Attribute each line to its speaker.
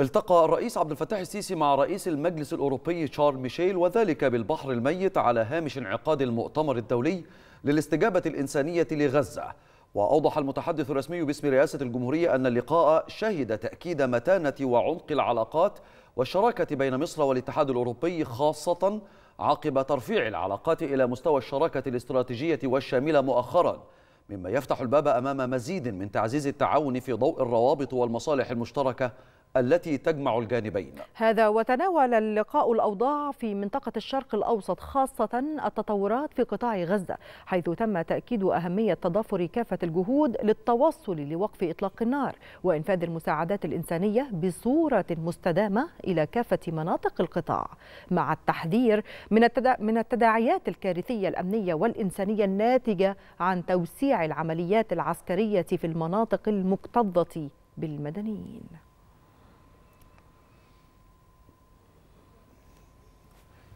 Speaker 1: التقى الرئيس عبد الفتاح السيسي مع رئيس المجلس الأوروبي تشارل ميشيل وذلك بالبحر الميت على هامش انعقاد المؤتمر الدولي للاستجابة الإنسانية لغزة وأوضح المتحدث الرسمي باسم رئاسة الجمهورية أن اللقاء شهد تأكيد متانة وعمق العلاقات والشراكة بين مصر والاتحاد الأوروبي خاصة عقب ترفيع العلاقات إلى مستوى الشراكة الاستراتيجية والشاملة مؤخراً مما يفتح الباب أمام مزيد من تعزيز التعاون في ضوء الروابط والمصالح المشتركة التي تجمع الجانبين
Speaker 2: هذا وتناول اللقاء الأوضاع في منطقة الشرق الأوسط خاصة التطورات في قطاع غزة حيث تم تأكيد أهمية تضافر كافة الجهود للتوصل لوقف إطلاق النار وإنفاذ المساعدات الإنسانية بصورة مستدامة إلى كافة مناطق القطاع مع التحذير من, التدا... من التداعيات الكارثية الأمنية والإنسانية الناتجة عن توسيع العمليات العسكرية في المناطق المكتظة بالمدنيين